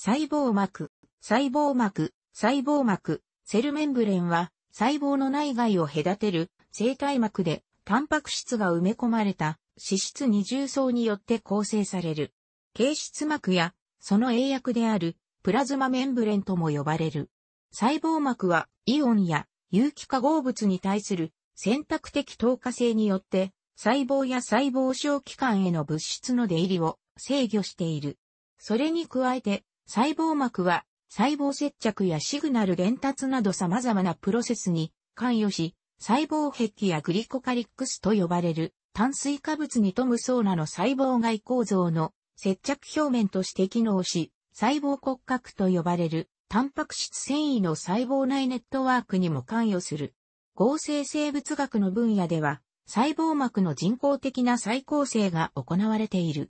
細胞膜、細胞膜、細胞膜、セルメンブレンは細胞の内外を隔てる生体膜でタンパク質が埋め込まれた脂質二重層によって構成される。形質膜やその英訳であるプラズマメンブレンとも呼ばれる。細胞膜はイオンや有機化合物に対する選択的透過性によって細胞や細胞小器官への物質の出入りを制御している。それに加えて細胞膜は細胞接着やシグナル伝達など様々なプロセスに関与し、細胞壁やグリコカリックスと呼ばれる炭水化物に富む層なの細胞外構造の接着表面として機能し、細胞骨格と呼ばれるタンパク質繊維の細胞内ネットワークにも関与する。合成生物学の分野では細胞膜の人工的な再構成が行われている。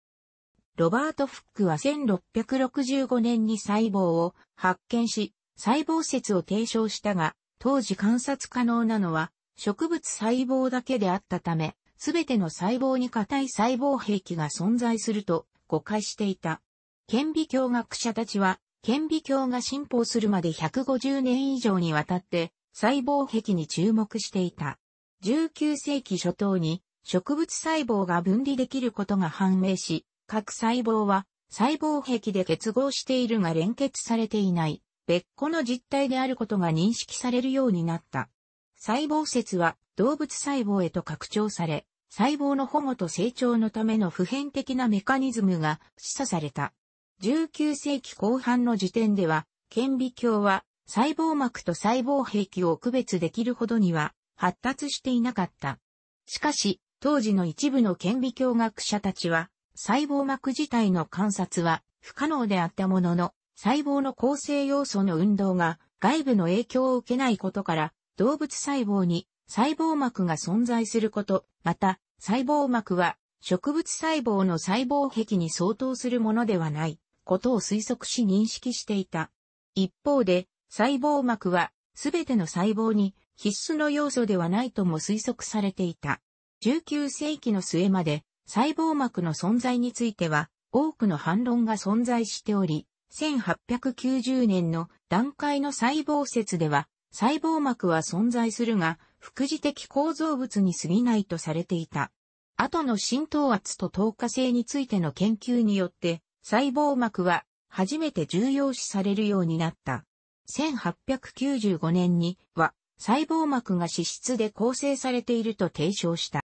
ロバート・フックは1665年に細胞を発見し、細胞説を提唱したが、当時観察可能なのは植物細胞だけであったため、すべての細胞に硬い細胞兵器が存在すると誤解していた。顕微鏡学者たちは、顕微鏡が進歩するまで150年以上にわたって細胞壁に注目していた。19世紀初頭に植物細胞が分離できることが判明し、各細胞は細胞壁で結合しているが連結されていない別個の実体であることが認識されるようになった。細胞説は動物細胞へと拡張され、細胞の保護と成長のための普遍的なメカニズムが示唆された。19世紀後半の時点では、顕微鏡は細胞膜と細胞壁を区別できるほどには発達していなかった。しかし、当時の一部の顕微鏡学者たちは、細胞膜自体の観察は不可能であったものの、細胞の構成要素の運動が外部の影響を受けないことから、動物細胞に細胞膜が存在すること、また、細胞膜は植物細胞の細胞壁に相当するものではないことを推測し認識していた。一方で、細胞膜はすべての細胞に必須の要素ではないとも推測されていた。19世紀の末まで細胞膜の存在については多くの反論が存在しており、1890年の段階の細胞説では、細胞膜は存在するが、副次的構造物に過ぎないとされていた。後の浸透圧と透過性についての研究によって、細胞膜は初めて重要視されるようになった。1895年には細胞膜が脂質で構成されていると提唱した。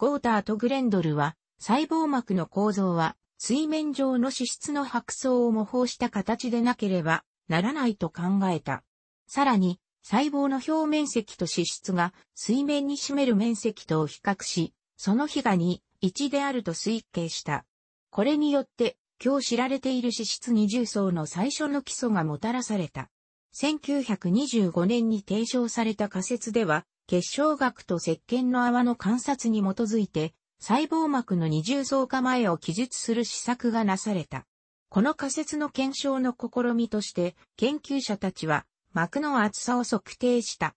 ゴーターとグレンドルは、細胞膜の構造は、水面上の脂質の白層を模倣した形でなければならないと考えた。さらに、細胞の表面積と脂質が水面に占める面積とを比較し、その比が2、1であると推計した。これによって、今日知られている脂質二重層の最初の基礎がもたらされた。1925年に提唱された仮説では、結晶学と石鹸の泡の観察に基づいて、細胞膜の二重増加前を記述する施策がなされた。この仮説の検証の試みとして、研究者たちは膜の厚さを測定した。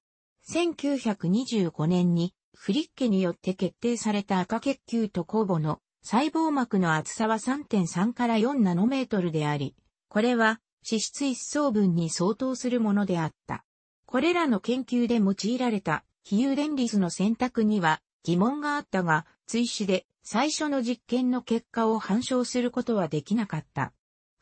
1925年にフリッケによって決定された赤血球と酵母の細胞膜の厚さは3.3から4ナノメートルであり、これは脂質一層分に相当するものであった。これらの研究で用いられた比喩連立の選択には疑問があったが、追試で最初の実験の結果を反証することはできなかった。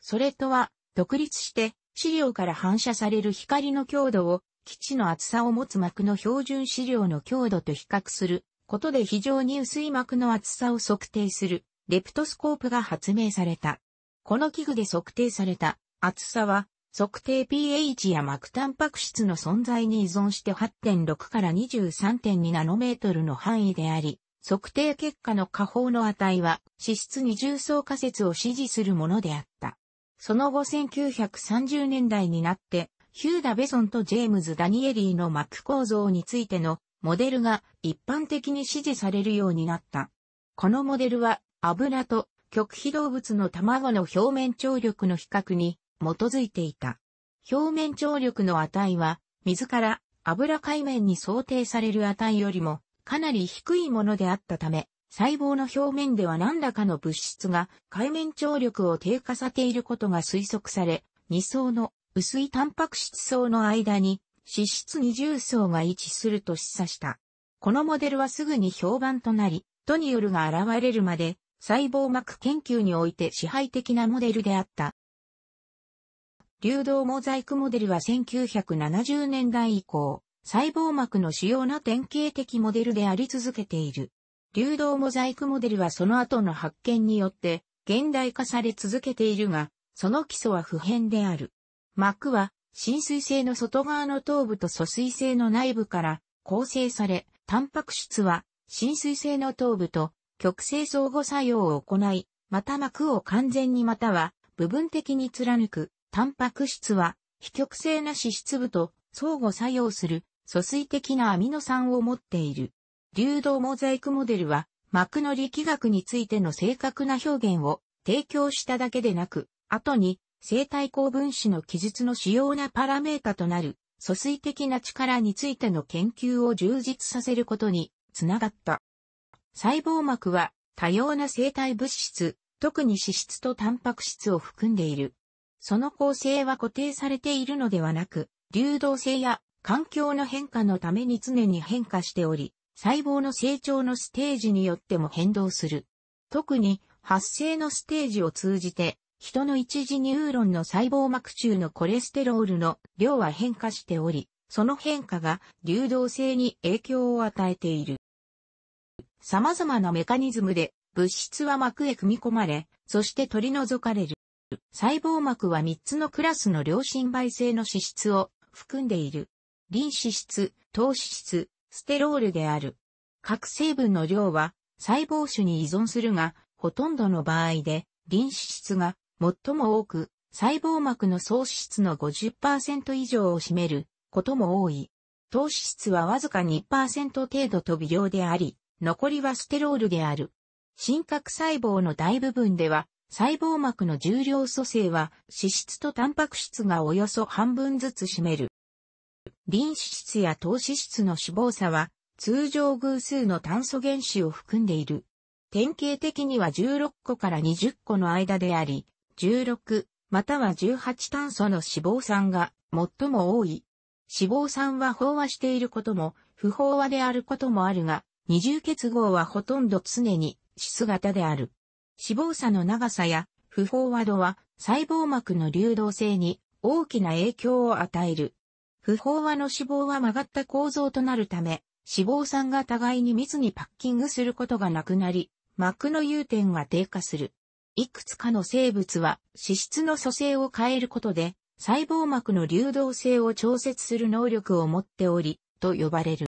それとは、独立して資料から反射される光の強度を基地の厚さを持つ膜の標準資料の強度と比較することで非常に薄い膜の厚さを測定するレプトスコープが発明された。この器具で測定された厚さは測定 pH や膜タンパク質の存在に依存して8.6から23.2ナノメートルの範囲であり、測定結果の下方の値は脂質二重層仮説を支持するものであった。その後1930年代になって、ヒューダ・ベソンとジェームズ・ダニエリーの膜構造についてのモデルが一般的に支持されるようになった。このモデルは油と極非動物の卵の表面張力の比較に基づいていた。表面張力の値は、水から油界面に想定される値よりもかなり低いものであったため、細胞の表面では何らかの物質が海面張力を低下させていることが推測され、2層の薄いタンパク質層の間に脂質二重層が位置すると示唆した。このモデルはすぐに評判となり、トニオルが現れるまで細胞膜研究において支配的なモデルであった。流動モザイクモデルは1970年代以降、細胞膜の主要な典型的モデルであり続けている。流動モザイクモデルはその後の発見によって現代化され続けているが、その基礎は不変である。膜は浸水性の外側の頭部と疎水性の内部から構成され、タンパク質は浸水性の頭部と極性相互作用を行い、また膜を完全にまたは部分的に貫くタンパク質は、非極性な脂質部と相互作用する、疎水的なアミノ酸を持っている。流動モザイクモデルは、膜の力学についての正確な表現を提供しただけでなく、後に生体高分子の記述の主要なパラメータとなる、疎水的な力についての研究を充実させることにつながった。細胞膜は多様な生体物質、特に脂質とタンパク質を含んでいる。その構成は固定されているのではなく、流動性や環境の変化のために常に変化しており、細胞の成長のステージによっても変動する。特に発生のステージを通じて、人の一次ニューロンの細胞膜中のコレステロールの量は変化しており、その変化が流動性に影響を与えている。様々なメカニズムで物質は膜へ組み込まれ、そして取り除かれる。細胞膜は3つのクラスの良心媒性の脂質を含んでいる。リン脂質、糖脂質、ステロールである。各成分の量は細胞種に依存するが、ほとんどの場合で、リン脂質が最も多く、細胞膜の総脂質の50%以上を占めることも多い。糖脂質はわずか2%程度と微量であり、残りはステロールである。深核細胞の大部分では、細胞膜の重量組成は脂質とタンパク質がおよそ半分ずつ占める。臨脂質や糖脂質の脂肪差は通常偶数の炭素原子を含んでいる。典型的には16個から20個の間であり、16または18炭素の脂肪酸が最も多い。脂肪酸は飽和していることも、不飽和であることもあるが、二重結合はほとんど常に質型である。脂肪差の長さや不飽和度は細胞膜の流動性に大きな影響を与える。不飽和の脂肪は曲がった構造となるため、脂肪酸が互いに密にパッキングすることがなくなり、膜の融点が低下する。いくつかの生物は脂質の組成を変えることで、細胞膜の流動性を調節する能力を持っており、と呼ばれる。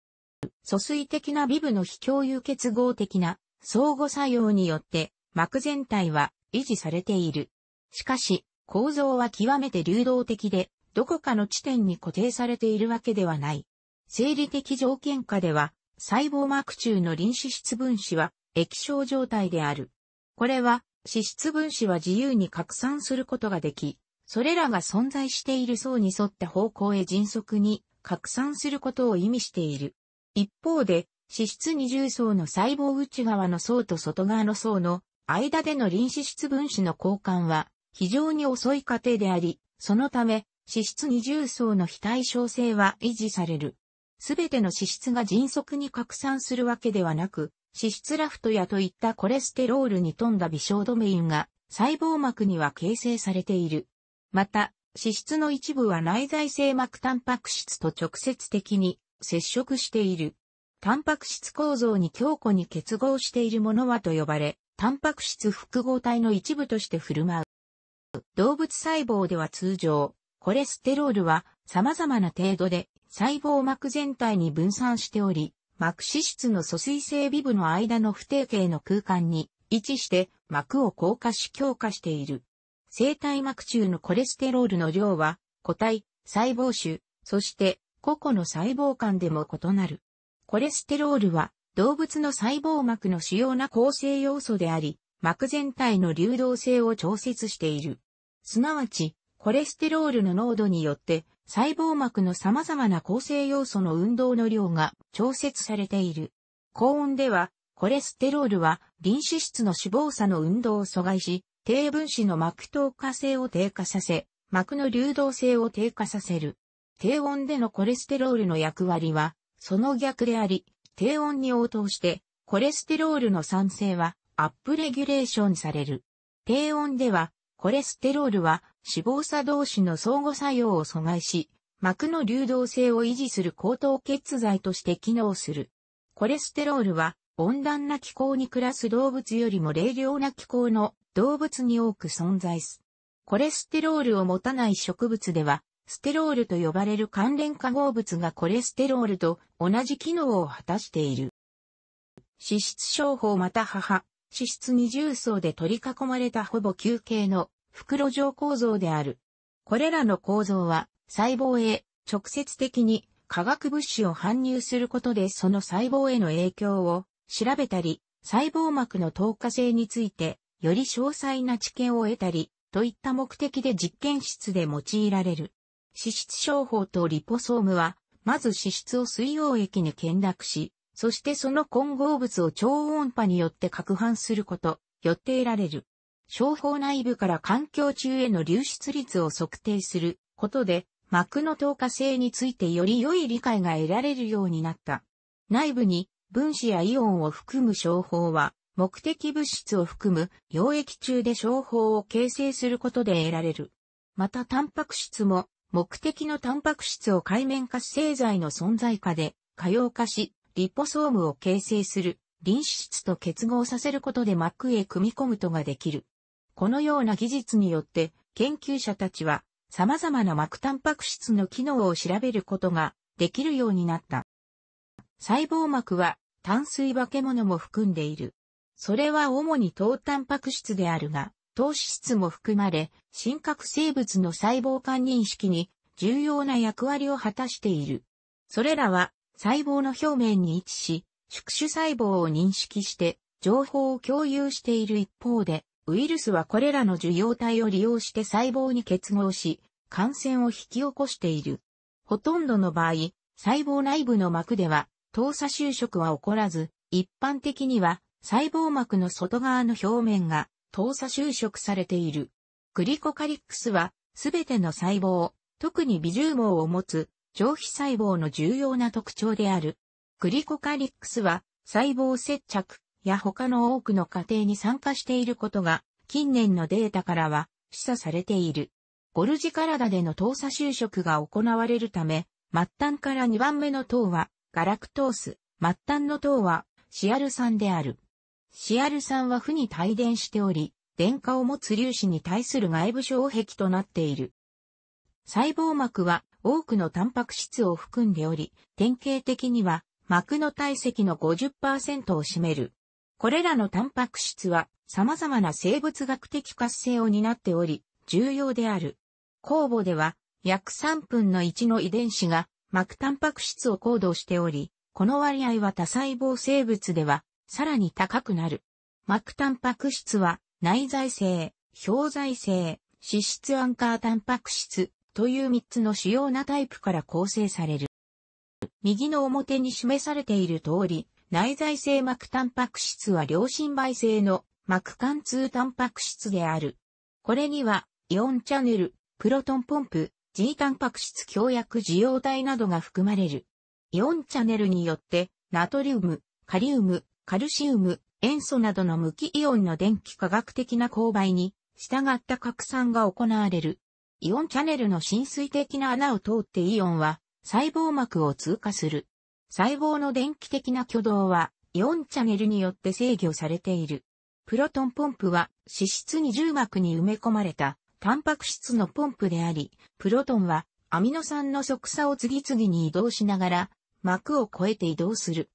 疎水的なビブの非共有結合的な相互作用によって膜全体は維持されている。しかし、構造は極めて流動的で、どこかの地点に固定されているわけではない。生理的条件下では、細胞膜中の臨脂質分子は液晶状態である。これは、脂質分子は自由に拡散することができ、それらが存在している層に沿った方向へ迅速に拡散することを意味している。一方で、脂質二重層の細胞内側の層と外側の層の間での臨脂質分子の交換は非常に遅い過程であり、そのため脂質二重層の非対称性は維持される。すべての脂質が迅速に拡散するわけではなく、脂質ラフトやといったコレステロールに富んだ微小ドメインが細胞膜には形成されている。また、脂質の一部は内在性膜タンパク質と直接的に接触している。タンパク質構造に強固に結合しているものはと呼ばれ、タンパク質複合体の一部として振る舞う。動物細胞では通常、コレステロールは様々な程度で細胞膜全体に分散しており、膜脂質の疎水性微部の間の不定形の空間に位置して膜を硬化し強化している。生体膜中のコレステロールの量は、個体、細胞種、そして個々の細胞間でも異なる。コレステロールは動物の細胞膜の主要な構成要素であり、膜全体の流動性を調節している。すなわち、コレステロールの濃度によって、細胞膜の様々な構成要素の運動の量が調節されている。高温では、コレステロールは臨死質の脂肪差の運動を阻害し、低分子の膜透過性を低下させ、膜の流動性を低下させる。低温でのコレステロールの役割は、その逆であり、低温に応答して、コレステロールの酸性はアップレギュレーションされる。低温では、コレステロールは脂肪差同士の相互作用を阻害し、膜の流動性を維持する高等血剤として機能する。コレステロールは温暖な気候に暮らす動物よりも冷涼な気候の動物に多く存在す。コレステロールを持たない植物ではステロールと呼ばれる関連化合物がコレステロールと同じ機能を果たしている。脂質症法また母、脂質二重層で取り囲まれたほぼ球形の袋状構造である。これらの構造は細胞へ直接的に化学物質を搬入することでその細胞への影響を調べたり、細胞膜の透過性についてより詳細な知見を得たり、といった目的で実験室で用いられる。脂質症法とリポソームは、まず脂質を水溶液に懸落し、そしてその混合物を超音波によって攪拌すること、よって得られる。症法内部から環境中への流出率を測定することで、膜の透過性についてより良い理解が得られるようになった。内部に分子やイオンを含む症法は、目的物質を含む溶液中で症法を形成することで得られる。またタンパク質も目的のタンパク質を界面活性剤の存在下で可用化し、リポソームを形成する臨脂質と結合させることで膜へ組み込むとができる。このような技術によって研究者たちは様々な膜タンパク質の機能を調べることができるようになった。細胞膜は炭水化け物も含んでいる。それは主に糖タンパク質であるが、糖脂質も含まれ、真核生物の細胞間認識に重要な役割を果たしている。それらは細胞の表面に位置し、宿主細胞を認識して情報を共有している一方で、ウイルスはこれらの受容体を利用して細胞に結合し、感染を引き起こしている。ほとんどの場合、細胞内部の膜では、糖鎖就職は起こらず、一般的には細胞膜の外側の表面が糖鎖就職されている。グリコカリックスは、すべての細胞、特に微重網を持つ、上皮細胞の重要な特徴である。グリコカリックスは、細胞接着や他の多くの過程に参加していることが、近年のデータからは示唆されている。ゴルジ体での糖鎖就職が行われるため、末端から2番目の糖はガラクトース、末端の糖はシアル酸である。シアル酸は負に帯電しており、電荷を持つ粒子に対する外部障壁となっている。細胞膜は多くのタンパク質を含んでおり、典型的には膜の体積の50%を占める。これらのタンパク質は様々な生物学的活性を担っており、重要である。酵母では約3分の1の遺伝子が膜タンパク質を行動しており、この割合は多細胞生物ではさらに高くなる。膜タンパク質は内在性、表在性、脂質アンカータンパク質という3つの主要なタイプから構成される。右の表に示されている通り、内在性膜タンパク質は良心媒性の膜貫通タンパク質である。これには、イオンチャネル、プロトンポンプ、G タンパク質強薬受容体などが含まれる。イオンチャネルによって、ナトリウム、カリウム、カルシウム、塩素などの無機イオンの電気化学的な勾配に、従った拡散が行われる。イオンチャネルの浸水的な穴を通ってイオンは、細胞膜を通過する。細胞の電気的な挙動は、イオンチャネルによって制御されている。プロトンポンプは、脂質二重膜に埋め込まれた、タンパク質のポンプであり、プロトンは、アミノ酸の側差を次々に移動しながら、膜を越えて移動する。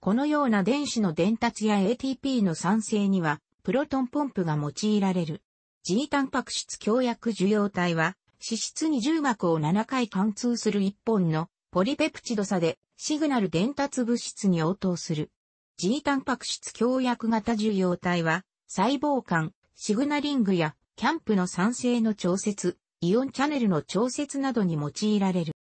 このような電子の伝達や ATP の酸性には、プロトンポンプが用いられる。G タンパク質強薬受容体は、脂質に重膜を7回貫通する1本のポリペプチド差でシグナル伝達物質に応答する。G タンパク質強薬型受容体は、細胞間、シグナリングやキャンプの酸性の調節、イオンチャネルの調節などに用いられる。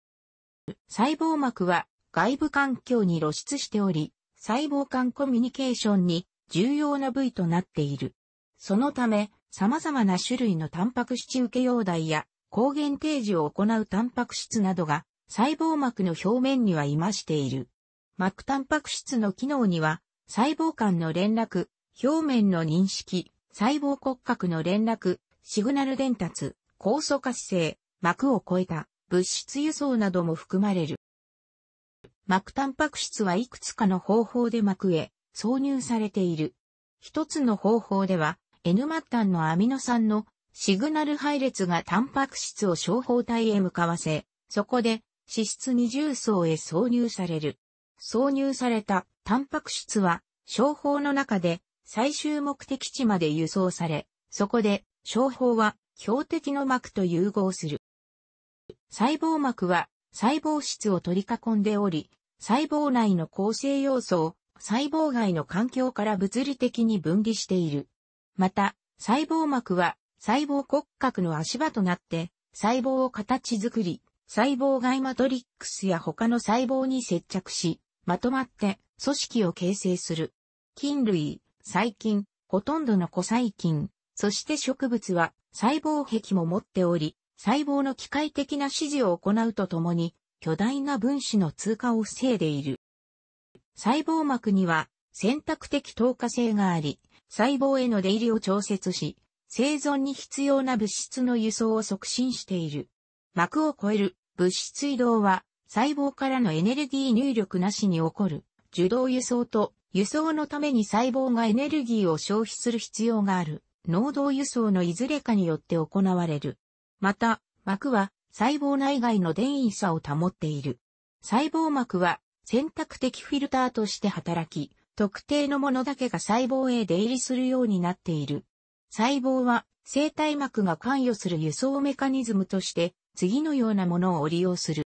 細胞膜は外部環境に露出しており、細胞間コミュニケーションに重要な部位となっている。そのため、様々な種類のタンパク質受け容体や抗原提示を行うタンパク質などが細胞膜の表面には今している。膜タンパク質の機能には細胞間の連絡、表面の認識、細胞骨格の連絡、シグナル伝達、酵素活性、膜を超えた物質輸送なども含まれる。膜タンパク質はいくつかの方法で膜へ挿入されている。一つの方法では、N 末端のアミノ酸のシグナル配列がタンパク質を小胞体へ向かわせ、そこで脂質二重層へ挿入される。挿入されたタンパク質は、小胞の中で最終目的地まで輸送され、そこで小胞は標的の膜と融合する。細胞膜は細胞質を取り囲んでおり、細胞内の構成要素を細胞外の環境から物理的に分離している。また、細胞膜は細胞骨格の足場となって、細胞を形作り、細胞外マトリックスや他の細胞に接着し、まとまって組織を形成する。菌類、細菌、ほとんどの古細菌、そして植物は細胞壁も持っており、細胞の機械的な指示を行うとともに、巨大な分子の通過を防いでいる。細胞膜には選択的透過性があり、細胞への出入りを調節し、生存に必要な物質の輸送を促進している。膜を超える物質移動は細胞からのエネルギー入力なしに起こる受動輸送と輸送のために細胞がエネルギーを消費する必要がある。濃動輸送のいずれかによって行われる。また、膜は細胞内外の電位差を保っている。細胞膜は選択的フィルターとして働き、特定のものだけが細胞へ出入りするようになっている。細胞は生体膜が関与する輸送メカニズムとして次のようなものを利用する。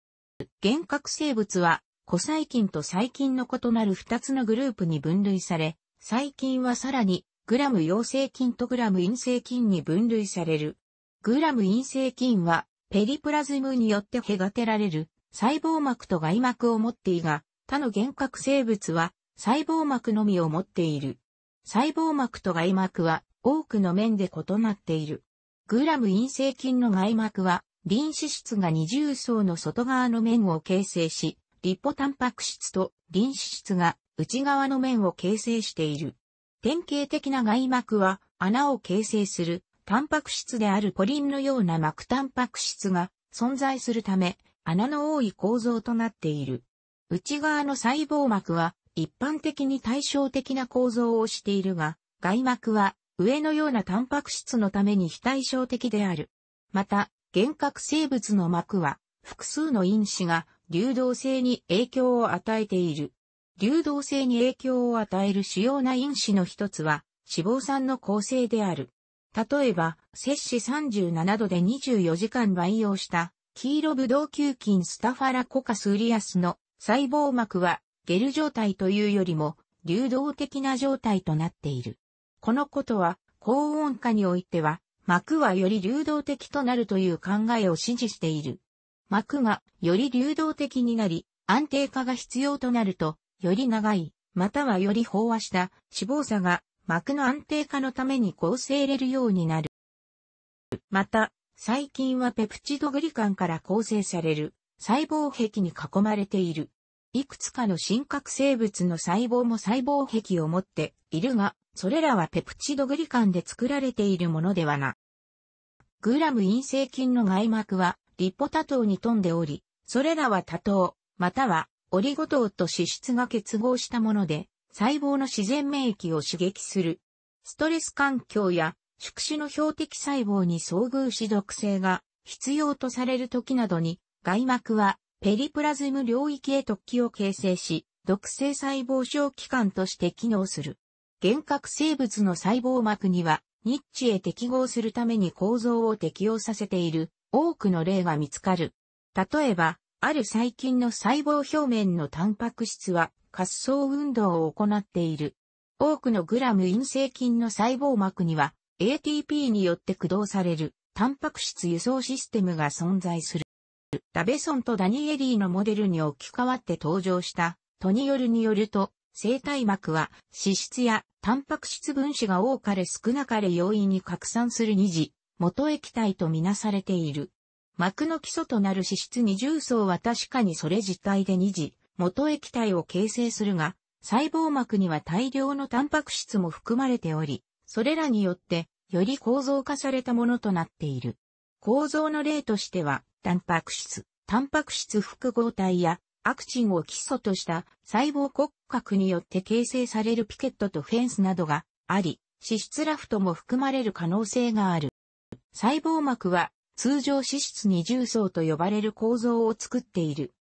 幻覚生物は古細菌と細菌の異なる2つのグループに分類され、細菌はさらにグラム陽性菌とグラム陰性菌に分類される。グラム陰性菌は、ペリプラズムによって隔てられる細胞膜と外膜を持っていが、他の幻覚生物は細胞膜のみを持っている。細胞膜と外膜は多くの面で異なっている。グラム陰性菌の外膜は、臨脂質が二重層の外側の面を形成し、リポタンパク質と臨脂質が内側の面を形成している。典型的な外膜は穴を形成するタンパク質であるポリンのような膜タンパク質が存在するため、穴の多い構造となっている。内側の細胞膜は一般的に対照的な構造をしているが、外膜は上のようなタンパク質のために非対照的である。また、幻覚生物の膜は複数の因子が流動性に影響を与えている。流動性に影響を与える主要な因子の一つは脂肪酸の構成である。例えば、摂氏37度で24時間培養した、黄色ブドウ球菌スタファラコカスウリアスの細胞膜は、ゲル状態というよりも、流動的な状態となっている。このことは、高温下においては、膜はより流動的となるという考えを支持している。膜がより流動的になり、安定化が必要となると、より長い、またはより飽和した脂肪差が膜の安定化のために構成れるようになる。また、細菌はペプチドグリカンから構成される細胞壁に囲まれている。いくつかの真核生物の細胞も細胞壁を持っているが、それらはペプチドグリカンで作られているものではな。グラム陰性菌の外膜はリポ多糖に富んでおり、それらは多糖、またはオリゴ糖と脂質が結合したもので、細胞の自然免疫を刺激する。ストレス環境や宿主の標的細胞に遭遇し毒性が必要とされる時などに、外膜はペリプラズム領域へ突起を形成し、毒性細胞小器官として機能する。幻覚生物の細胞膜には、ニッチへ適合するために構造を適用させている多くの例が見つかる。例えば、ある細菌の細胞表面のタンパク質は滑走運動を行っている。多くのグラム陰性菌の細胞膜には ATP によって駆動されるタンパク質輸送システムが存在する。ダベソンとダニエリーのモデルに置き換わって登場したトニオルによると、生体膜は脂質やタンパク質分子が多かれ少なかれ容易に拡散する二次、元液体とみなされている。膜の基礎となる脂質二重層は確かにそれ自体で二次、元液体を形成するが、細胞膜には大量のタンパク質も含まれており、それらによってより構造化されたものとなっている。構造の例としては、タンパク質、タンパク質複合体やアクチンを基礎とした細胞骨格によって形成されるピケットとフェンスなどがあり、脂質ラフトも含まれる可能性がある。細胞膜は通常脂質二重層と呼ばれる構造を作っている。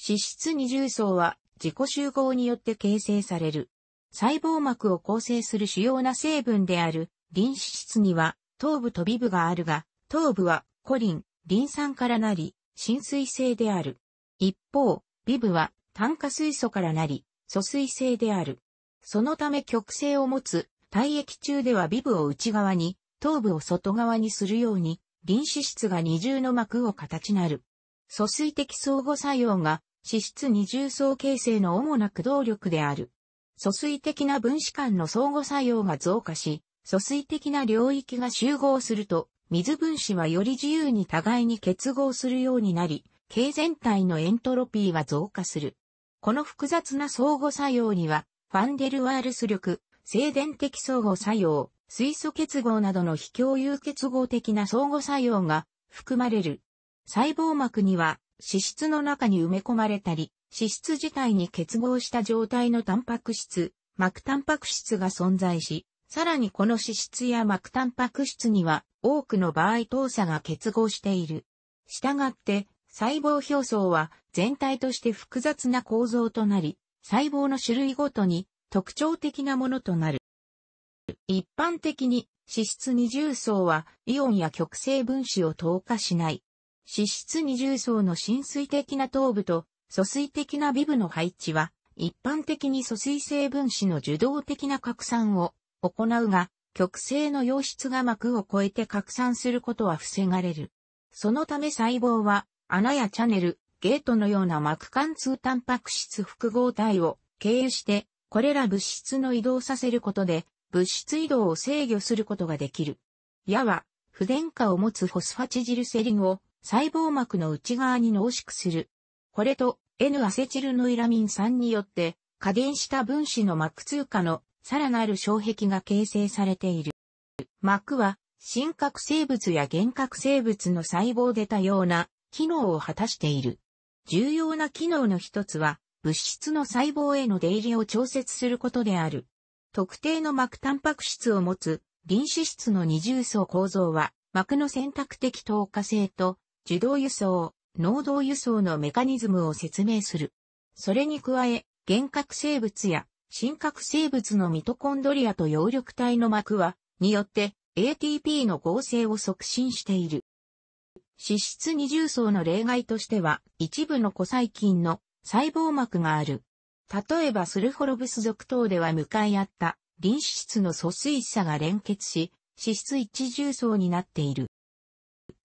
脂質二重層は自己集合によって形成される。細胞膜を構成する主要な成分である、リン脂質には、頭部と尾部があるが、頭部はコリン、リン酸からなり、浸水性である。一方、尾部は炭化水素からなり、疎水性である。そのため極性を持つ、体液中では尾部を内側に、頭部を外側にするように、リン脂質が二重の膜を形なる。疎水的相互作用が脂質二重層形成の主な駆動力である。疎水的な分子間の相互作用が増加し、疎水的な領域が集合すると、水分子はより自由に互いに結合するようになり、形全体のエントロピーは増加する。この複雑な相互作用には、ファンデルワールス力、静電的相互作用、水素結合などの非共有結合的な相互作用が含まれる。細胞膜には脂質の中に埋め込まれたり、脂質自体に結合した状態のタンパク質、膜タンパク質が存在し、さらにこの脂質や膜タンパク質には多くの場合糖鎖が結合している。したがって、細胞表層は全体として複雑な構造となり、細胞の種類ごとに特徴的なものとなる。一般的に脂質二重層はイオンや極性分子を透過しない。脂質二重層の浸水的な頭部と疎水的な微部の配置は、一般的に疎水性分子の受動的な拡散を行うが、極性の溶質が膜を超えて拡散することは防がれる。そのため細胞は、穴やチャネル、ゲートのような膜貫通タンパク質複合体を経由して、これら物質の移動させることで、物質移動を制御することができる。矢は、不電化を持つフォスファチジルセリンを細胞膜の内側に濃縮する。これと N アセチルノイラミン酸によって加減した分子の膜通過のさらなる障壁が形成されている。膜は、真核生物や原核生物の細胞で多様な機能を果たしている。重要な機能の一つは、物質の細胞への出入りを調節することである。特定の膜タンパク質を持つ臨死質の二重層構造は、膜の選択的透過性と受動輸送、能動輸送のメカニズムを説明する。それに加え、原核生物や真核生物のミトコンドリアと葉緑体の膜は、によって ATP の合成を促進している。脂質二重層の例外としては、一部の古細菌の細胞膜がある。例えばスルフォロブス属等では向かい合った、臨脂質の疎水差が連結し、脂質一重層になっている。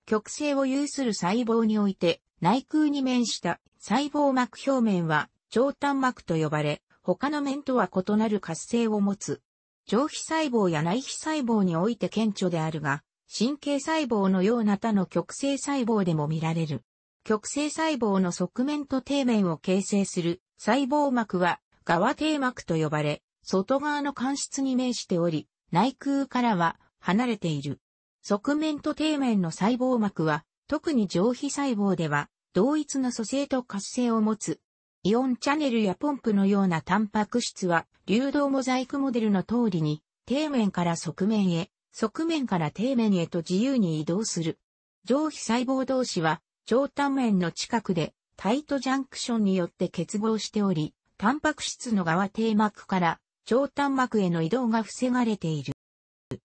極性を有する細胞において、内腔に面した細胞膜表面は、上端膜と呼ばれ、他の面とは異なる活性を持つ。上皮細胞や内皮細胞において顕著であるが、神経細胞のような他の極性細胞でも見られる。極性細胞の側面と底面を形成する細胞膜は、側底膜と呼ばれ、外側の間質に面しており、内腔からは離れている。側面と底面の細胞膜は、特に上皮細胞では、同一の組成と活性を持つ。イオンチャネルやポンプのようなタンパク質は、流動モザイクモデルの通りに、底面から側面へ、側面から底面へと自由に移動する。上皮細胞同士は、上端面の近くで、タイトジャンクションによって結合しており、タンパク質の側底膜から、上端膜への移動が防がれている。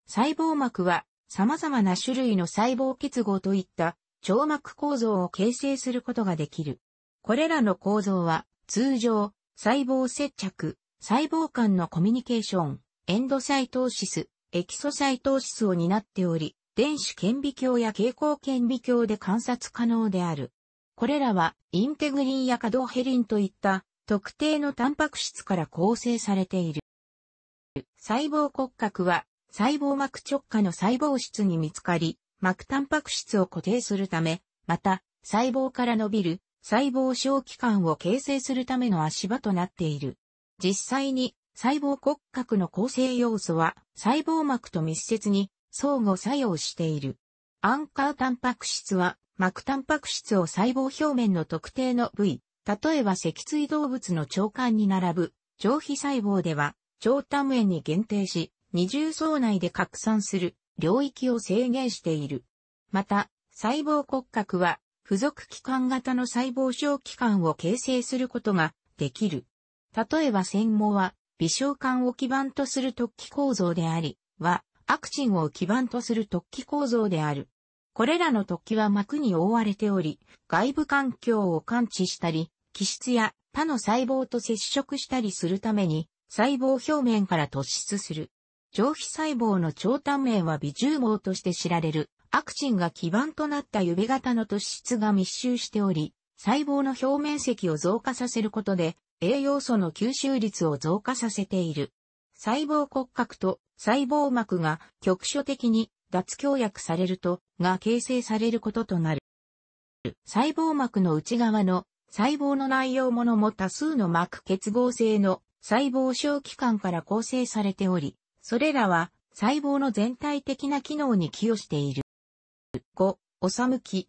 細胞膜は、様々な種類の細胞結合といった腸膜構造を形成することができる。これらの構造は通常、細胞接着、細胞間のコミュニケーション、エンドサイトーシス、エキソサイトーシスを担っており、電子顕微鏡や蛍光顕微鏡で観察可能である。これらはインテグリンやカドヘリンといった特定のタンパク質から構成されている。細胞骨格は細胞膜直下の細胞質に見つかり、膜タンパク質を固定するため、また、細胞から伸びる細胞小器官を形成するための足場となっている。実際に、細胞骨格の構成要素は細胞膜と密接に相互作用している。アンカータンパク質は膜タンパク質を細胞表面の特定の部位、例えば脊椎動物の腸管に並ぶ上皮細胞では腸端面に限定し、二重層内で拡散する領域を制限している。また、細胞骨格は、付属器官型の細胞小器官を形成することができる。例えば繊毛は、微小管を基盤とする突起構造であり、は、アクチンを基盤とする突起構造である。これらの突起は膜に覆われており、外部環境を感知したり、気質や他の細胞と接触したりするために、細胞表面から突出する。上皮細胞の長短面は微重毛として知られる、アクチンが基盤となった指型の突質が密集しており、細胞の表面積を増加させることで、栄養素の吸収率を増加させている。細胞骨格と細胞膜が局所的に脱強薬されると、が形成されることとなる。細胞膜の内側の細胞の内容ものも多数の膜結合性の細胞小器官から構成されており、それらは細胞の全体的な機能に寄与している。5、おさむき。